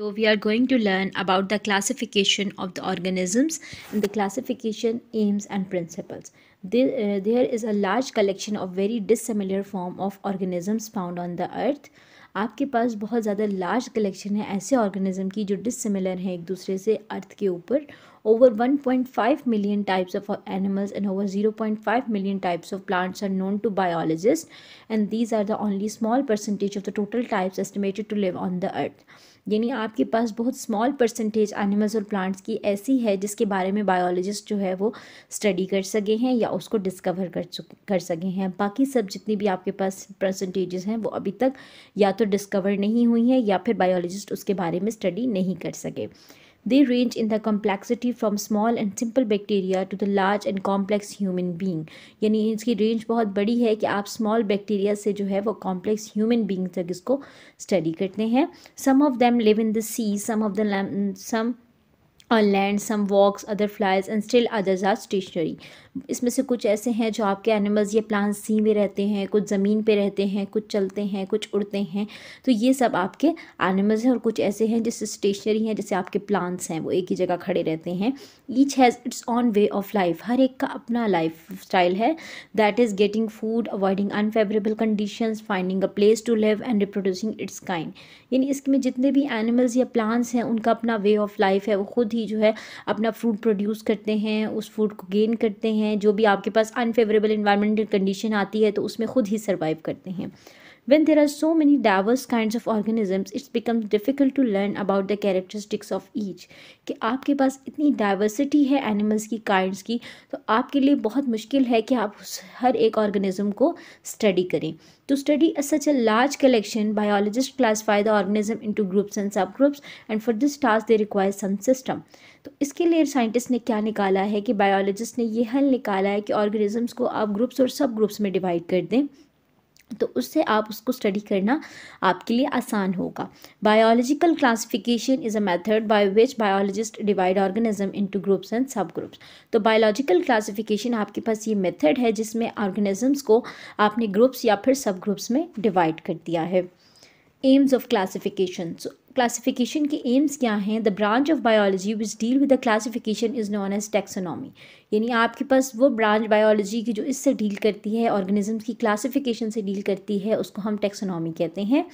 So we are going to learn about the classification of the organisms and the classification aims and principles. There, uh, there is a large collection of very dissimilar form of organisms found on the earth. आपके पास बहुत ज़्यादा large collection है ऐसे organism की जो dissimilar हैं एक दूसरे से अर्थ के ऊपर over 1.5 million types of animals and over 0.5 million types of plants are known to biologist and these are the only small percentage of the total types estimated to live on the earth यानी आपके पास बहुत small percentage animals और plants की ऐसी है जिसके बारे में बायोलॉजिस्ट जो है वो स्टडी कर सके हैं या उसको डिस्कवर कर कर सके हैं बाकी सब जितनी भी आपके पास परसेंटेजेस हैं वो अभी तक या तो डिस्कवर नहीं हुई हैं या फिर बायोलॉजिस्ट उसके बारे में स्टडी नहीं कर सके They range in their complexity from small and simple bacteria to the large and complex human being यानी इसकी रेंज बहुत बड़ी है कि आप small bacteria से जो है वो complex human being तक इसको study करते हैं Some of them live in the sea, some of them some on land, some walks, other flies and still others are stationary. इसमें से कुछ ऐसे हैं जो आपके एनिमल्स या प्लांट्स सी में रहते हैं कुछ ज़मीन पे रहते हैं कुछ चलते हैं कुछ उड़ते हैं तो ये सब आपके एनिमल्स हैं और कुछ ऐसे हैं जैसे स्टेशनरी हैं जैसे आपके प्लांट्स हैं वो एक ही जगह खड़े रहते हैं each has its own way of life हर एक का अपना लाइफ स्टाइल है that is getting food avoiding unfavourable condition finding a place to live and reproducing its kind यानी इसमें जितने भी एनिमल्स या प्लांट्स हैं उनका अपना वे ऑफ लाइफ है वो खुद ही जो है अपना फूड प्रोड्यूस करते हैं उस फूड को गेन करते हैं हैं जो भी आपके पास अनफेवरेबल इन्वायरमेंटल कंडीशन आती है तो उसमें खुद ही सर्वाइव करते हैं When there are so many diverse kinds of organisms, it's becomes difficult to learn about the characteristics of each. कि आपके पास इतनी diversity है animals की kinds की तो आपके लिए बहुत मुश्किल है कि आप हर एक organism को study करें To study a, such a large collection, biologists classify the organism into groups and subgroups and for this task they require some system. तो इसके लिए साइंटिस्ट ने क्या निकाला है कि बायोलॉजिस्ट ने ये हल निकाला है कि ऑर्गेनिजम्स को आप ग्रुप्स और सब ग्रुप्स में डिवाइड कर दें तो उससे आप उसको स्टडी करना आपके लिए आसान होगा biological classification is a method by which biologist divide organism into groups and sub groups तो बायोलॉजिकल क्लासिफिकेशन आपके पास ये मेथड है जिसमें ऑर्गेनिजम्स को आपने ग्रुप्स या फिर सब ग्रुप्स में डिवाइड कर दिया है एम्स ऑफ क्लासिफिकेशन क्लासिफिकेशन के एम्स क्या हैं the branch of biology which deal with the classification is known as taxonomy यानी आपके पास वो ब्रांच बायोलॉजी की जो इससे डील करती है ऑर्गेनिज्म की क्लासिफिकेशन से डील करती है उसको हम टेक्सोनॉमी कहते हैं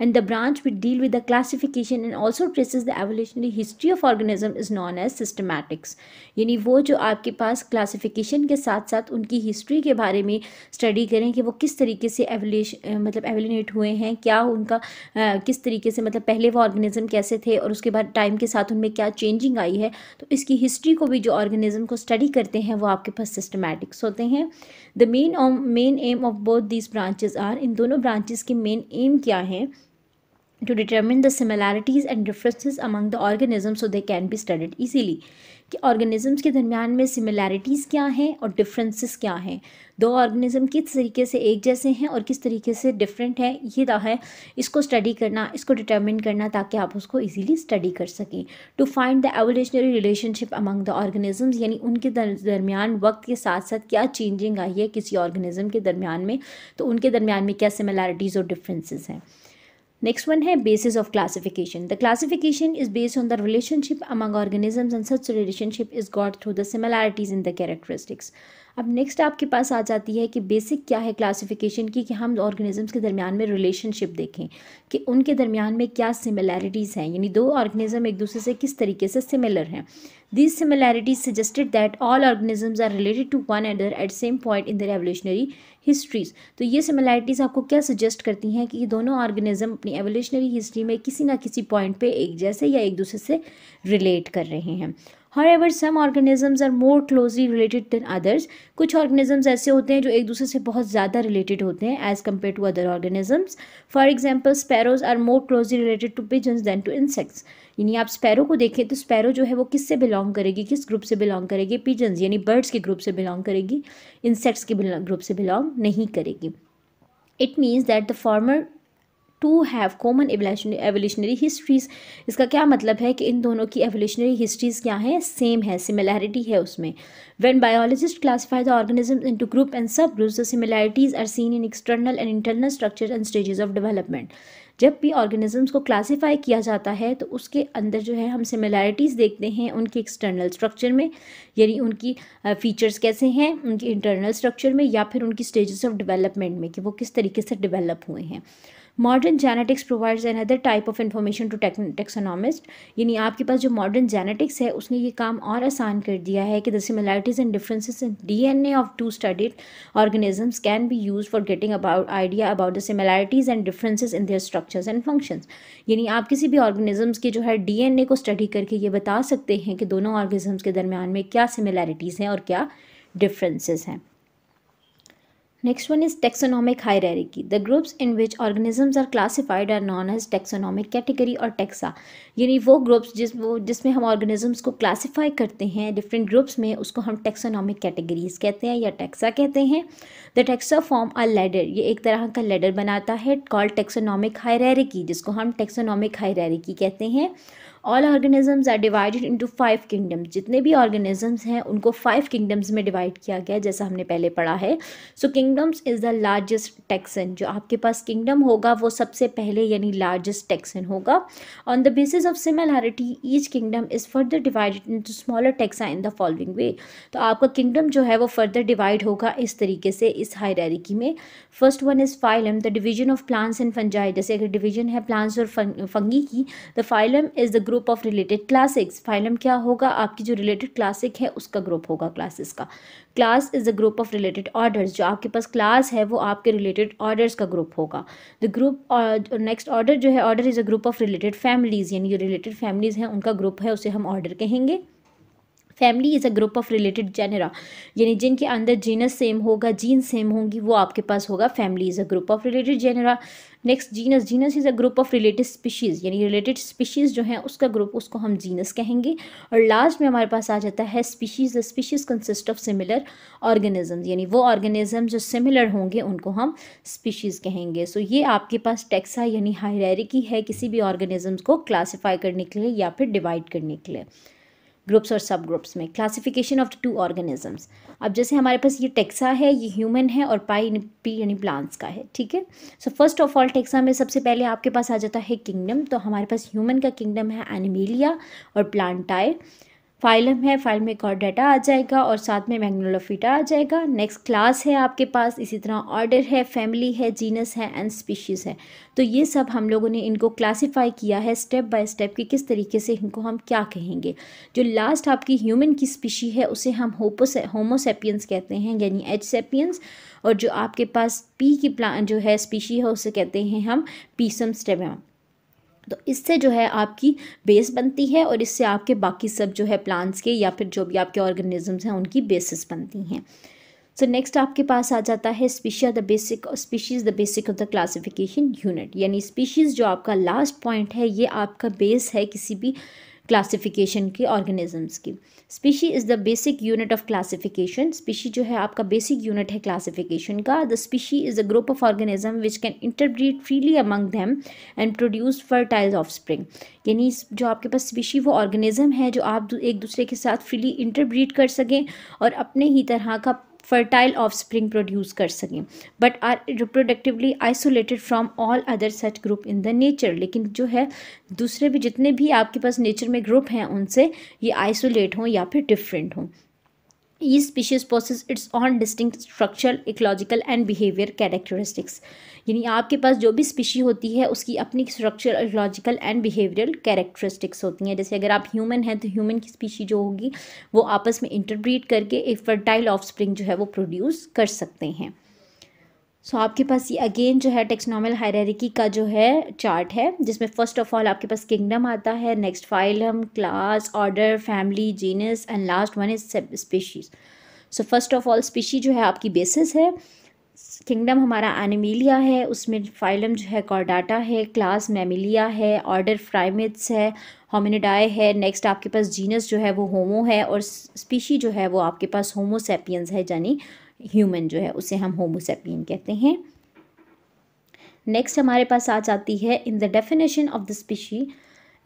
and the branch which deal with the classification and also traces the evolutionary history of organism is known as systematics यानी वो जो आपके पास क्लासिफिकेशन के साथ साथ उनकी हिस्ट्री के बारे में स्टडी करें कि वो किस तरीके से एवोल्यूश मतलब एवोलिनेट हुए हैं क्या उनका आ, किस तरीके से मतलब पहले वो ऑर्गेनिज्म कैसे थे और उसके बाद टाइम के साथ उनमें क्या चेंजिंग आई है तो इसकी हिस्ट्री को भी जो ऑर्गेनिज्म को स्टडी करते हैं वो आपके पास सिस्टमैटिक्स होते हैं the main main aim of both these branches are इन दोनों ब्रांचेज के मेन एम क्या हैं to determine the similarities and differences among the organism so they can be studied easily कि ऑर्गेनिज़म्स के दरमियान में सिमिलैरिटीज़ क्या हैं और डिफरेंसेस क्या हैं दो ऑर्गेनिज़म किस तरीके से एक जैसे हैं और किस तरीके से डिफरेंट है ये रहा है इसको स्टडी करना इसको डिटर्मिन करना ताकि आप उसको इजीली स्टडी कर सकें to find the evolutionary relationship among the organisms यानी उनके दरमियान वक्त के साथ साथ क्या चेंजिंग आई है किसी ऑर्गेनिज़म के दरमियान में तो उनके दरमियान में क्या सिमिलैरिटीज़ और डिफरेंसेज हैं Next one है basis of classification. The classification is based on the relationship among organisms and such relationship is got through the similarities in the characteristics. अब नेक्स्ट आपके पास आ जाती है कि बेसिक क्या है क्लासिफिकेशन की कि हम ऑर्गेनिजम्स के दरमियान में रिलेशनशिप देखें कि उनके दरमियान में क्या सिमिलैरिटीज़ हैं यानी दो ऑर्गेनिज्म एक दूसरे से किस तरीके से सिमिलर हैं these similarities suggested that all organisms are related to one another at same point in the revolutionary histories तो ये सिमिलैरिटीज़ आपको क्या सजेस्ट करती हैं कि दोनों ऑर्गेनिज्म अपनी एवोल्यूशनरी हिस्ट्री में किसी ना किसी पॉइंट पर एक जैसे या एक दूसरे से रिलेट कर रहे हैं However, some organisms are more closely related than others कुछ organisms ऐसे होते हैं जो एक दूसरे से बहुत ज़्यादा रिलेटेड होते हैं as compare to other organisms. For example sparrows are more closely related to pigeons than to insects यानी आप स्पैरो को देखें तो स्पैरो जो है वो किससे बिलोंग करेगी किस ग्रुप से बिलोंग करेगी पिजन्स यानी बर्ड्स के ग्रुप से बिलोंग करेगी इंसेक्ट्स के ग्रुप से बिलोंग नहीं करेगी it means that the former two have common evolutionary histories इसका क्या मतलब है कि इन दोनों की एवोल्यूशनरी हिस्ट्रीज़ क्या हैं सेम है सिमिलैरिटी है उसमें when biologist classify the organism into group and sub groups the similarities are seen in external and internal structure and stages of development जब भी ऑर्गेनिजम्स को क्लासीफाई किया जाता है तो उसके अंदर जो है हम सिमिलैरिटीज़ देखते हैं उनके एक्सटर्नल स्ट्रक्चर में यानी उनकी फ़ीचर्स कैसे हैं उनके इंटरनल स्ट्रक्चर में या फिर उनकी स्टेजेस ऑफ डेवलपमेंट में कि वो किस तरीके से डेवलप हुए हैं modern genetics provides another type of information to taxonomist यानी आपके पास जो मॉडर्न जेनेटिक्स है उसने ये काम और आसान कर दिया है कि the similarities and differences in D N A of two studied organisms can be use for getting about idea about the similarities and differences in their structures and functions यानी आप किसी भी ऑर्गेनिजम्स के जो है डी एन ए को study करके ये बता सकते हैं कि दोनों ऑर्गेनिजम्स के दरमियान में क्या सिमिलैरिटीज़ हैं और क्या डिफरेंसेस हैं Next one is taxonomic hierarchy. The groups in which organisms are classified are known as taxonomic category और taxa. यानी वो ग्रुप्स जिस वो जिसमें हम organisms को classify करते हैं different groups में उसको हम taxonomic categories कहते हैं या taxa कहते हैं The taxa form a ladder. ये एक तरह का ladder बनाता है called taxonomic hierarchy जिसको हम taxonomic hierarchy कहते हैं all organisms are divided into five kingdoms जितने भी ऑर्गेनिजम्स हैं उनको फाइव किंगडम्स में डिवाइड किया गया जैसा हमने पहले पढ़ा है so kingdoms is the largest taxon जो आपके पास किंगडम होगा वो सबसे पहले यानी लार्जेस्ट टैक्सन होगा on the basis of similarity each kingdom is further divided into smaller taxa in the following way तो आपका किंगडम जो है वो फर्दर डिवाइड होगा इस तरीके से इस हायरिकी में first one is phylum the division of plants and fungi जैसे अगर डिवीजन है प्लांट्स और फंगी की the phylum is the group of related classes phylum क्या होगा आपकी जो रिलेटेड क्लासिक है उसका ग्रुप होगा क्लासेस का class is a group of related orders जो आपके पास क्लास है वो आपके रिलेटेड ऑर्डर्स का ग्रुप होगा द ग्रुप नेक्स्ट ऑर्डर जो है order is a group of related families यानी जो रिलेटेड फैमिलीज़ हैं उनका ग्रुप है उसे हम ऑर्डर कहेंगे family is a group of related genera यानी जिनके अंदर जीनस सेम होगा जीन सेम होंगी वो आपके पास होगा family is a group of related genera next genus genus is a group of related species यानी रिलेटेड स्पीशीज़ जो है उसका ग्रुप उसको हम जीनस कहेंगे और लास्ट में हमारे पास आ जाता है species the species consist of similar organisms यानी वो ऑर्गेनिज्म जो सिमिलर होंगे उनको हम स्पीशीज़ कहेंगे सो so, ये आपके पास टेक्सा यानी हायरिकी है किसी भी ऑर्गेनिजम्स को क्लासीफाई करने के लिए या फिर डिवाइड करने के लिए ग्रुप्स और सब ग्रुप्स में क्लासिफिकेशन ऑफ टू ऑर्गेनिजम्स अब जैसे हमारे पास ये टेक्सा है ये ह्यूमन है और पाई पी यानी प्लांट्स का है ठीक है so first of all taxa में सबसे पहले आपके पास आ जाता है किंगडम तो हमारे पास ह्यूमन का किंगडम है एनिमेलिया और प्लांटायर फाइलम है फाइल में एक और डाटा आ जाएगा और साथ में मैग्नोलोफिटा आ जाएगा नेक्स्ट क्लास है आपके पास इसी तरह ऑर्डर है फैमिली है जीनस है एंड स्पीशीज़ है तो ये सब हम लोगों ने इनको क्लासिफाई किया है स्टेप बाय स्टेप कि किस तरीके से इनको हम क्या कहेंगे जो लास्ट आपकी ह्यूमन की स्पीशी है उसे हम होपोसे होमोसेपियंस कहते हैं यानी एच सेपियंस और जो आपके पास पी की प्लान जो है स्पीशी है उसे कहते हैं हम पीसम स्टेबम तो इससे जो है आपकी बेस बनती है और इससे आपके बाकी सब जो है प्लांट्स के या फिर जो भी आपके ऑर्गेनिजम्स हैं उनकी बेसिस बनती हैं सो so नेक्स्ट आपके पास आ जाता है species the basic species the basic of the classification unit यानी स्पीशीज़ जो आपका लास्ट पॉइंट है ये आपका बेस है किसी भी क्लासिफिकेशन के ऑर्गेनिजम्स की species is the basic unit of classification species जो है आपका बेसिक यूनिट है क्लासिफिकेशन का the species is a group of organism which can interbreed freely among them and produce fertile offspring यानी जो आपके पास स्पीशी वो ऑर्गेनिज्म है जो आप एक दूसरे के साथ फ्रीली इंटरब्रीड कर सकें और अपने ही तरह का फर्टाइल ऑफ स्प्रिंग प्रोड्यूस कर सकें but are reproductively isolated from all other such group in the nature लेकिन जो है दूसरे भी जितने भी आपके पास नेचर में ग्रुप हैं उनसे ये आइसोलेट हों या फिर डिफरेंट हों each species possesses its own distinct structural ecological and behaviour characteristics यानी आपके पास जो भी स्पीशी होती है उसकी अपनी structural ecological and behavioural characteristics होती हैं जैसे अगर आप ह्यूमन हैं तो ह्यूमन की स्पीशी जो होगी वो आपस में इंटरब्रीड करके एक फर्टाइल ऑफ जो है वो प्रोड्यूस कर सकते हैं सो so, आपके पास ये अगेन जो है टेक्सनॉमल हायरारिकी का जो है चार्ट है जिसमें फर्स्ट ऑफ ऑल आपके पास किंगडम आता है next phylum class order family genus and last one is species so first of all species जो है आपकी बेसिस है किंगडम हमारा एनिमीलिया है उसमें फाइलम जो है कॉर्डाटा है क्लास मेमिलिया है ऑर्डर फ्राइमिट्स है होमिनिडाए है नेक्स्ट आपके पास जीनस जो है वो होमो है और स्पीशी जो है वो आपके पास होमोसेपियंस है यानी ह्यूमन जो है उसे हम होमोसेपियन कहते हैं नेक्स्ट हमारे पास आ जाती है in the definition of the species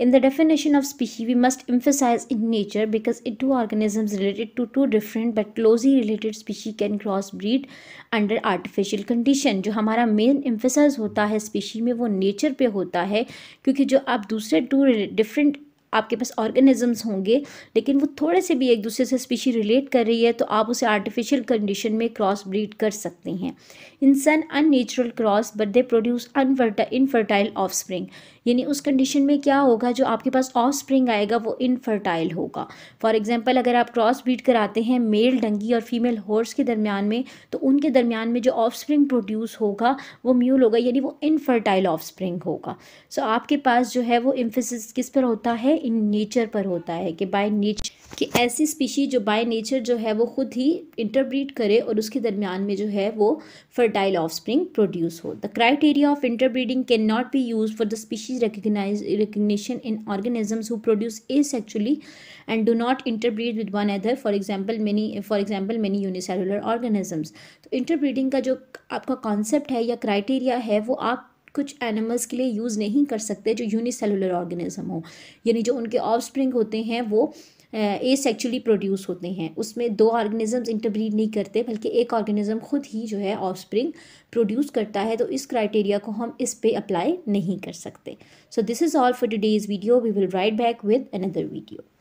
in the definition of species we must emphasise in nature because it two organisms related to two different but closely related species can cross breed under artificial condition जो हमारा main emphasise होता है species में वो nature पे होता है क्योंकि जो आप दूसरे टू डिफरेंट आपके पास ऑर्गेनिजम्स होंगे लेकिन वो थोड़े से भी एक दूसरे से स्पीशी रिलेट कर रही है तो आप उसे आर्टिफिशियल कंडीशन में क्रॉस ब्रीड कर सकते हैं इंसान unnatural cross but they produce अनफर्टा इनफर्टाइल ऑफ स्प्रिंग यानी उस कंडीशन में क्या होगा जो आपके पास ऑफ स्प्रिंग आएगा वो इनफर्टाइल होगा फॉर एग्जाम्पल अगर आप क्रॉस ब्रीड कराते हैं मेल डंगी और फीमेल हॉर्स के दरमियान में तो उनके दरमियान में जो ऑफ स्प्रिंग प्रोड्यूस होगा वो म्यूल होगा यानी वो इनफर्टाइल ऑफ स्प्रिंग होगा सो so, आपके पास जो है वो इम्फिस किस पर होता है इन नेचर पर होता है कि बाय नेचर कि ऐसी स्पीशी जो बाय नेचर जो है वो खुद ही इंटरब्रीड करे और उसके दरमियान में जो है वो फर्टाइल ऑफ स्प्रिंग प्रोड्यूस हो the criteria of interbreeding can not be use for the species recognise recognition in organisms who produce asexually and do not interbreed with one another for example many for example many unicellular organisms तो interbreeding का जो आपका concept है या criteria है वो आप कुछ एनिमल्स के लिए यूज़ नहीं कर सकते जो यूनिसेलुलर ऑर्गेनिज्म हो यानी जो उनके ऑफस्प्रिंग होते हैं वो ए सेक्चुअली प्रोड्यूस होते हैं उसमें दो ऑर्गेनिजम्स इंटरब्रीड नहीं करते बल्कि एक ऑर्गेनिज्म खुद ही जो है ऑफस्प्रिंग प्रोड्यूस करता है तो इस क्राइटेरिया को हम इस पे अप्लाई नहीं कर सकते so this is all for today's video we will right back with another video